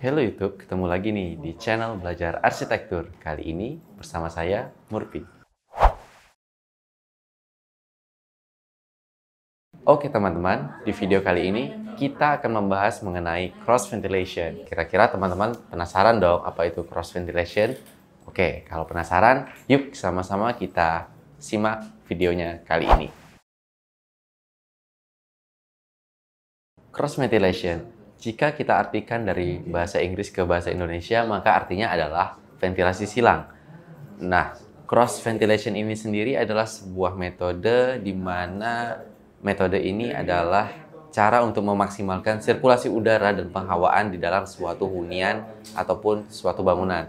Hello YouTube, ketemu lagi nih di channel Belajar Arsitektur. Kali ini bersama saya, Murpi. Oke teman-teman, di video kali ini kita akan membahas mengenai cross ventilation. Kira-kira teman-teman penasaran dong apa itu cross ventilation? Oke, kalau penasaran, yuk sama-sama kita simak videonya kali ini. Cross ventilation jika kita artikan dari bahasa Inggris ke bahasa Indonesia, maka artinya adalah ventilasi silang. Nah, cross ventilation ini sendiri adalah sebuah metode di mana metode ini adalah cara untuk memaksimalkan sirkulasi udara dan penghawaan di dalam suatu hunian ataupun suatu bangunan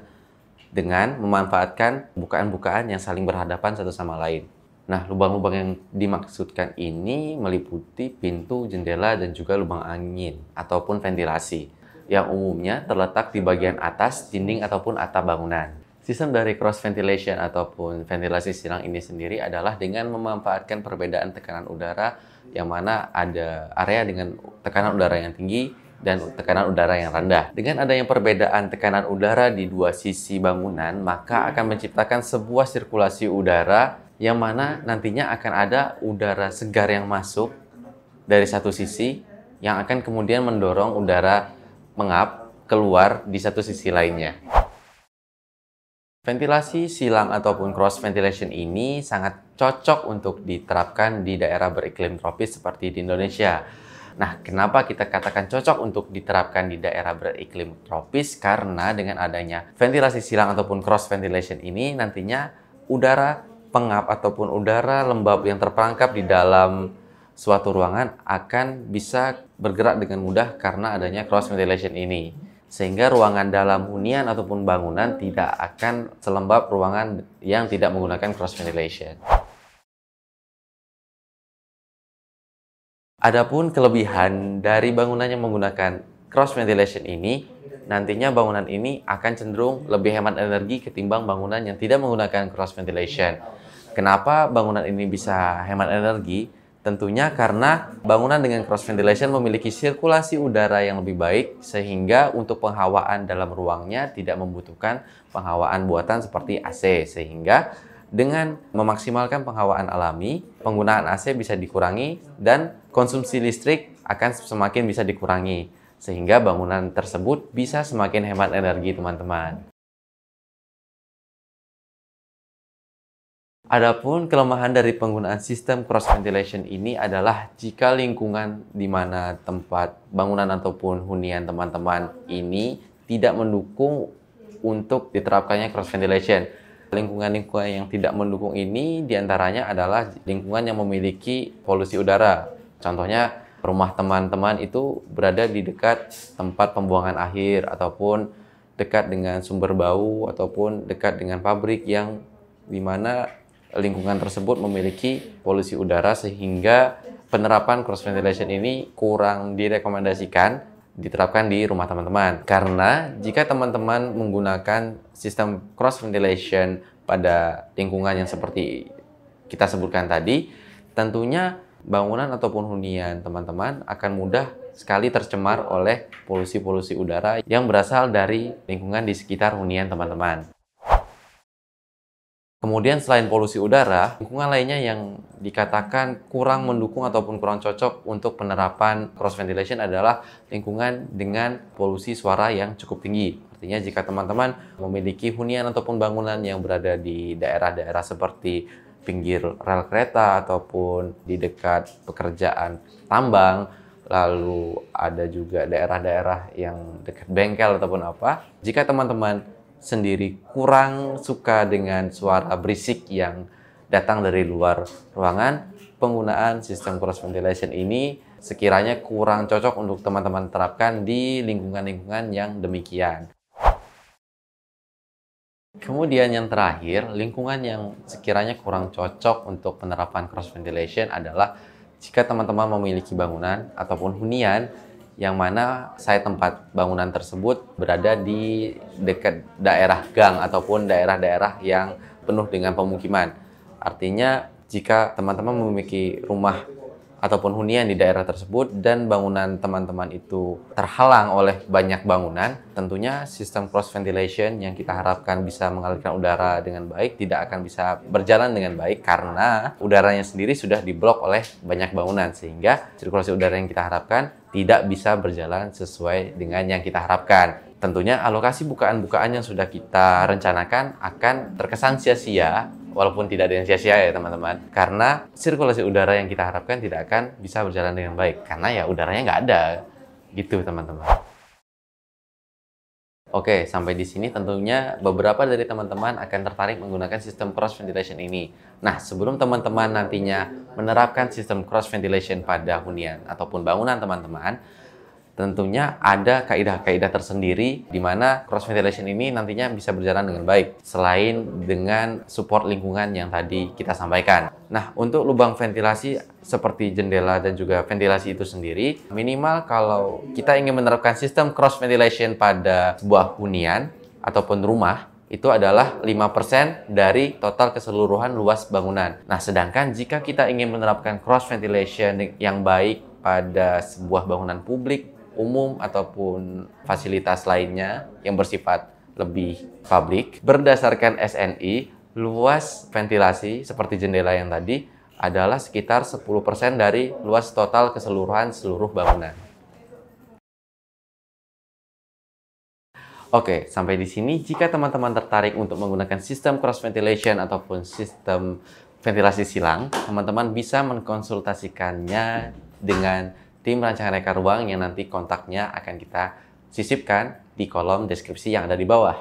dengan memanfaatkan bukaan-bukaan yang saling berhadapan satu sama lain. Nah, lubang-lubang yang dimaksudkan ini meliputi pintu, jendela, dan juga lubang angin ataupun ventilasi yang umumnya terletak di bagian atas dinding ataupun atap bangunan. Sistem dari cross ventilation ataupun ventilasi silang ini sendiri adalah dengan memanfaatkan perbedaan tekanan udara yang mana ada area dengan tekanan udara yang tinggi dan tekanan udara yang rendah. Dengan adanya perbedaan tekanan udara di dua sisi bangunan, maka akan menciptakan sebuah sirkulasi udara yang mana nantinya akan ada udara segar yang masuk dari satu sisi yang akan kemudian mendorong udara mengap keluar di satu sisi lainnya. Ventilasi silang ataupun cross ventilation ini sangat cocok untuk diterapkan di daerah beriklim tropis seperti di Indonesia. Nah, kenapa kita katakan cocok untuk diterapkan di daerah beriklim tropis? Karena dengan adanya ventilasi silang ataupun cross ventilation ini nantinya udara pengap ataupun udara lembab yang terperangkap di dalam suatu ruangan akan bisa bergerak dengan mudah karena adanya cross ventilation ini. Sehingga ruangan dalam hunian ataupun bangunan tidak akan selembab ruangan yang tidak menggunakan cross ventilation. Adapun kelebihan dari bangunan yang menggunakan cross ventilation ini, nantinya bangunan ini akan cenderung lebih hemat energi ketimbang bangunan yang tidak menggunakan cross ventilation. Kenapa bangunan ini bisa hemat energi? Tentunya karena bangunan dengan cross ventilation memiliki sirkulasi udara yang lebih baik sehingga untuk penghawaan dalam ruangnya tidak membutuhkan penghawaan buatan seperti AC sehingga dengan memaksimalkan penghawaan alami, penggunaan AC bisa dikurangi dan konsumsi listrik akan semakin bisa dikurangi sehingga bangunan tersebut bisa semakin hemat energi teman-teman. Adapun kelemahan dari penggunaan sistem cross ventilation ini adalah jika lingkungan di mana tempat bangunan ataupun hunian teman-teman ini tidak mendukung untuk diterapkannya cross ventilation. Lingkungan-lingkungan yang tidak mendukung ini diantaranya adalah lingkungan yang memiliki polusi udara. Contohnya rumah teman-teman itu berada di dekat tempat pembuangan akhir ataupun dekat dengan sumber bau ataupun dekat dengan pabrik yang di mana lingkungan tersebut memiliki polusi udara sehingga penerapan cross ventilation ini kurang direkomendasikan diterapkan di rumah teman-teman. Karena jika teman-teman menggunakan sistem cross ventilation pada lingkungan yang seperti kita sebutkan tadi, tentunya bangunan ataupun hunian teman-teman akan mudah sekali tercemar oleh polusi-polusi udara yang berasal dari lingkungan di sekitar hunian teman-teman. Kemudian selain polusi udara, lingkungan lainnya yang dikatakan kurang mendukung ataupun kurang cocok untuk penerapan cross ventilation adalah lingkungan dengan polusi suara yang cukup tinggi. Artinya jika teman-teman memiliki hunian ataupun bangunan yang berada di daerah-daerah seperti pinggir rel kereta ataupun di dekat pekerjaan tambang, lalu ada juga daerah-daerah yang dekat bengkel ataupun apa. Jika teman-teman sendiri, kurang suka dengan suara berisik yang datang dari luar ruangan, penggunaan sistem cross ventilation ini sekiranya kurang cocok untuk teman-teman terapkan di lingkungan-lingkungan yang demikian. Kemudian yang terakhir, lingkungan yang sekiranya kurang cocok untuk penerapan cross ventilation adalah jika teman-teman memiliki bangunan ataupun hunian yang mana saya tempat bangunan tersebut berada di dekat daerah gang ataupun daerah-daerah yang penuh dengan pemukiman. Artinya jika teman-teman memiliki rumah ataupun hunian di daerah tersebut dan bangunan teman-teman itu terhalang oleh banyak bangunan, tentunya sistem cross ventilation yang kita harapkan bisa mengalirkan udara dengan baik tidak akan bisa berjalan dengan baik karena udaranya sendiri sudah diblok oleh banyak bangunan sehingga sirkulasi udara yang kita harapkan tidak bisa berjalan sesuai dengan yang kita harapkan. Tentunya alokasi bukaan-bukaan yang sudah kita rencanakan akan terkesan sia-sia walaupun tidak ada yang sia-sia ya teman-teman karena sirkulasi udara yang kita harapkan tidak akan bisa berjalan dengan baik karena ya udaranya nggak ada gitu teman-teman Oke, sampai di sini tentunya beberapa dari teman-teman akan tertarik menggunakan sistem cross ventilation ini. Nah, sebelum teman-teman nantinya menerapkan sistem cross ventilation pada hunian ataupun bangunan teman-teman, tentunya ada kaidah-kaidah tersendiri di mana cross ventilation ini nantinya bisa berjalan dengan baik selain dengan support lingkungan yang tadi kita sampaikan. Nah, untuk lubang ventilasi seperti jendela dan juga ventilasi itu sendiri, minimal kalau kita ingin menerapkan sistem cross ventilation pada sebuah hunian ataupun rumah, itu adalah 5% dari total keseluruhan luas bangunan. Nah, sedangkan jika kita ingin menerapkan cross ventilation yang baik pada sebuah bangunan publik umum ataupun fasilitas lainnya yang bersifat lebih publik. Berdasarkan SNI, luas ventilasi seperti jendela yang tadi adalah sekitar 10% dari luas total keseluruhan seluruh bangunan. Oke, sampai di sini jika teman-teman tertarik untuk menggunakan sistem cross ventilation ataupun sistem ventilasi silang, teman-teman bisa mengkonsultasikannya dengan tim rancangan reka ruang yang nanti kontaknya akan kita sisipkan di kolom deskripsi yang ada di bawah.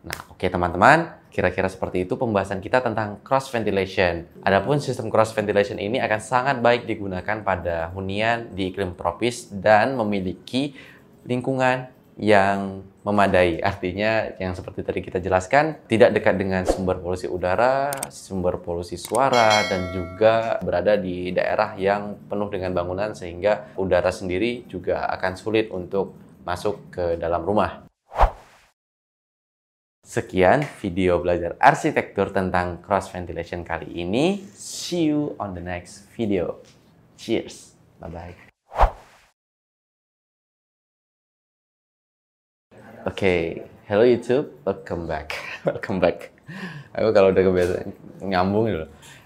Nah, oke okay, teman-teman, kira-kira seperti itu pembahasan kita tentang cross ventilation. Adapun sistem cross ventilation ini akan sangat baik digunakan pada hunian di iklim tropis dan memiliki lingkungan yang memadai. Artinya yang seperti tadi kita jelaskan, tidak dekat dengan sumber polusi udara, sumber polusi suara, dan juga berada di daerah yang penuh dengan bangunan sehingga udara sendiri juga akan sulit untuk masuk ke dalam rumah. Sekian video belajar arsitektur tentang cross ventilation kali ini. See you on the next video. Cheers. Bye-bye. okay. hello YouTube, welcome back, welcome back. Aku kalau udah kebiasaan ngambung dulu. Gitu